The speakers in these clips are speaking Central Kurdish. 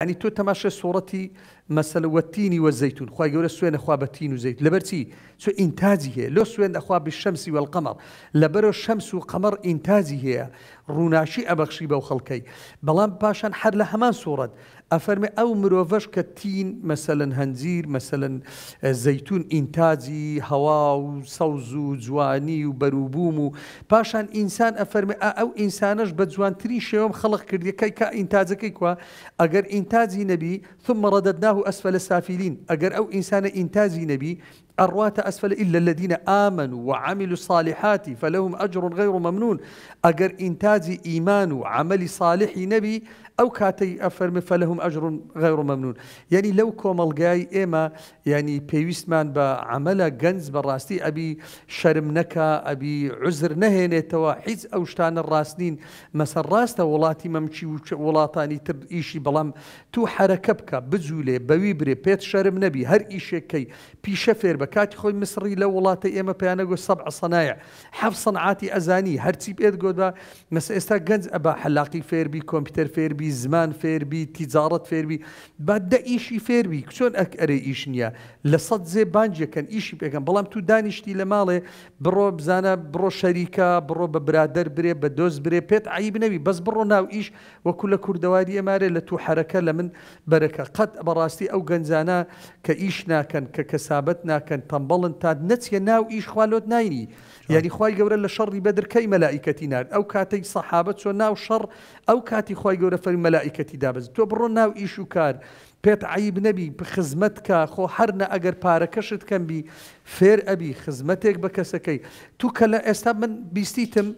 يعني تو تماشى سوورەتی مثلا والتين والزيتون خی يقول سوين خوا بەتین و لبرتي سو ئینتازی هي لو سوين دەخوا بالشمس والقمر وەقەمەڵ الشمس والقمر و هي ڕووناشی ئەبەخشی بەو خەڵکەی بەڵام پاشان هەر لە هەمان سوورەت ئەفەرمێ ئەو مرۆڤش کە تین مەسەلەن هەنجیر مەسەلەن زەتون ئینتاجی هەوا و سەوز و جوانی و بەروبووم و پاشان ئینسان ئەفەرمێ ئەو ئینسانش بە جوانترین شێوەم خەڵق کردیەکەی کە ئینتاجەکەی کووە ئەگەر ئینتاجی نەبی ثم ڕەدەدناه ئەسفە لە سافیلین ئەگەر ئەو ئینسانە ئینتاجی نەبی الرواة أسفل إلا الذين آمنوا وعملوا الصالحات فلهم أجر غير ممنون أجر إنتاج إيمان وعمل صالح نبي ئەو کاتەی ئەفەرمی فەلەهم ئەژڕون غەڕ مەمنون یعنی لەو کۆمەلگای ئێمە ینی پێویستمان بە عملە گەنج بەڕاستی ئەبی شەرم نەکە ئەبی عزر نەهێنێتەوە هیچ ئەو شتانە ڕاستنین مەسەر ڕاستە وڵاتی مەمچی و وڵاتانی تر ئیشی بەڵام تو حرەکە بکە بجوولێ بەوی برێ پێت شەرم نەبی هەر ئیشێکەکەی پیشە فێر بە کاتی خۆی مسری لە وڵاتە ئێمە پیانەگو سەب عسەنایە حەف سەنعاتی ئەزانی هەرچی پێت گۆدا مەس ئێستا گەنج ئەبا حەلاقی فێربی کۆمپیوتەر فێربی فێربی زمان فێربی تیجارەت فێربی با دە ئیشی فێربی چۆن ئەک ئەرێ ئیش نییە لە سەد زێ بانجەکەن ئیشی پێکەن بەڵام تو دانیشتی لە ماڵێ بڕۆ بزانە بڕۆ شەریکە بڕۆ بە برادەر برێ بە دۆست برێ پێت عیب نەوی بەس بڕۆ ناو ئیش وەکو لە کووردەواری ئەمارێ لە تو حرەکە لە من بەرەکە قەت بەڕاستی ئەو گەنجانە کە ئیش ناکەن کە کەسابەت ناکەن تەمبڵن تا نەچە ناو ئیش خوالۆت ناینی یعنی خی گەورە لە شەڕی بەدرکەی مەلایکەتی نار ئەو کاتەی سەحابەت چۆن ناو شەڕ ئەو کاتی خی گەورە فەر ڕحمەتی مەلائکەتی دابز تۆ بڕۆ ناو ئیش و کار پێت عیب نەبی خزمەت کە خۆ هەرنە ئەگەر پارەکەشت کەم بی فێر ئەبی خزمەتێک بە کەسەکەی تو کە لە ئێستا من بیستیتم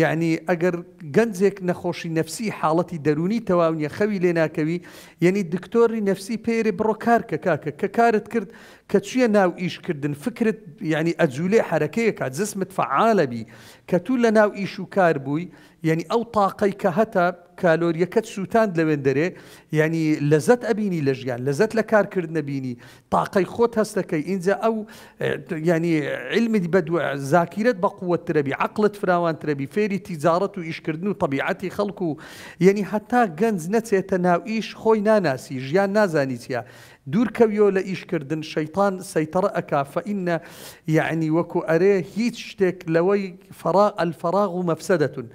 یعنی ئەگەر گەنجێک نەخۆشی نەفسی حاڵەتی دەرونی تەواونیە خەوی لێ ناکەوی یعنی دکتۆری نەفسی پێێ بڕۆکار کە کاکە کە کارت کرد کە چییە ناو ئیشکردن فکرت یعنی ئەجوولێ حرەکەیە کات جسمت فعاالەبی کە تو لە ناو ئیش و کار بووی یعنی ئەو تااقی کە هەتا کالۆریەکەت سووتاند لەوێن دەرێ یعنی لەزت ئەبینی لە ژیان لەزت لە کارکرد نەبینی تااقی خۆت هەستەکەی اینجا ئەو ینی علمی بەدووە زاکیرت بە قووەترەبی عقلت فراوانترەبی فێ فێری تیزارەت و ئیشکردن و طبیعەتی خەڵکو و یعنی يعني حتا گەنج نەچێتە ناو ئیش خۆی ناناسی ژیان نازانی دوورکەویۆ لە ئیشکردن شەیتان سەیتەڕە ئەکافەئینە یعنی يعني وەکو ئەرێ هیچ شتێک لەوەی ئەلفەراغ و مەفسەدەتون.